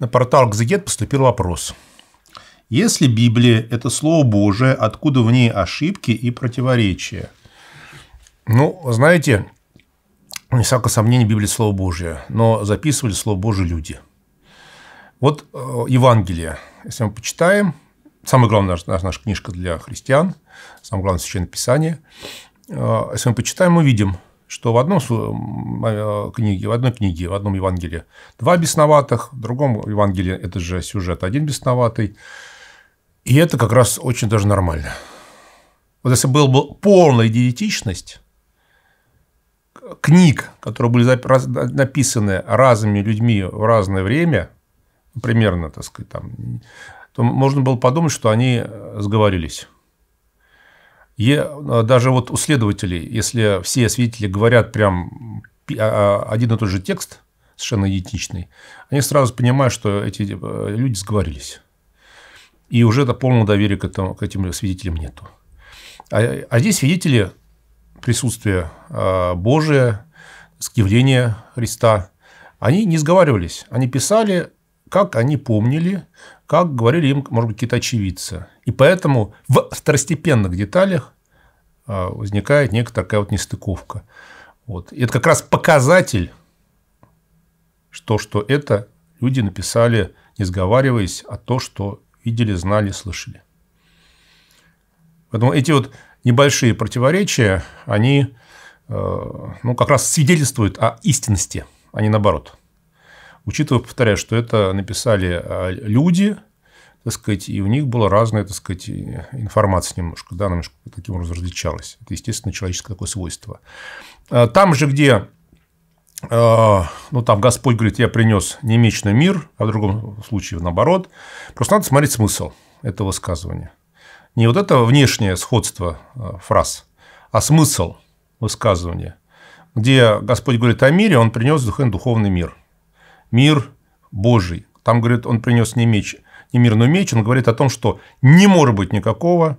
На портал Кзегет поступил вопрос. Если Библия – это Слово Божие, откуда в ней ошибки и противоречия? Ну, знаете, не всякое сомнение, Библия – Слово Божие, но записывали Слово Божие люди. Вот э, Евангелие, если мы почитаем, самая главная наша, наша книжка для христиан, самое главное Священное Писание, э, если мы почитаем, мы видим – что в одном э, книге, в одной книге, в одном Евангелии два бесноватых, в другом Евангелии это же сюжет один бесноватый. И это как раз очень даже нормально. Вот если была бы полная диетичность книг, которые были написаны разными людьми в разное время, примерно, так сказать, там, то можно было подумать, что они э, сговорились. И э, даже вот у следователей, если все свидетели говорят прям а, а, один и тот же текст, совершенно идентичный, они сразу понимают, что эти э, люди сговорились. И уже до полного доверия к, этому, к этим свидетелям нету. А, а здесь свидетели присутствия а, Божия, явления Христа, они не сговаривались. Они писали как они помнили, как говорили им, может быть, какие-то очевидцы. И поэтому в второстепенных деталях а, возникает некая такая вот нестыковка. Вот. И это как раз показатель, что, что это люди написали, не сговариваясь, а то, что видели, знали, слышали. Поэтому эти вот небольшие противоречия, они э, ну, как раз свидетельствуют о истинности, а не наоборот – учитывая, повторяю, что это написали а, люди, так сказать, и у них была разная, так сказать, информация немножко, да, немножко таким образом различалась. Это, естественно, человеческое такое свойство. А, там же, где а, ну, там Господь говорит, я принес не мечный мир, а в другом случае наоборот. Просто надо смотреть смысл этого высказывания. Не вот это внешнее сходство фраз, а смысл высказывания. Где Господь говорит о мире, он принес духовный мир мир Божий. Там, говорит, он принес не меч, не мир, но меч. Он говорит о том, что не может быть никакого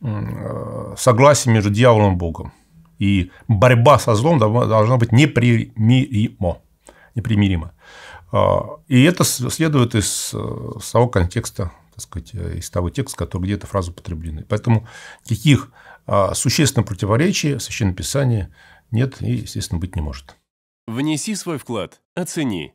э, согласия между дьяволом и Богом. И борьба со злом должна быть непримиримо. непримиримо. А, и это следует из э, того контекста, так сказать, э, из того текста, который где-то фразу употреблены. Поэтому никаких а, существенных противоречий в Священном Писании нет и, естественно, быть не может. Внеси свой вклад, оцени,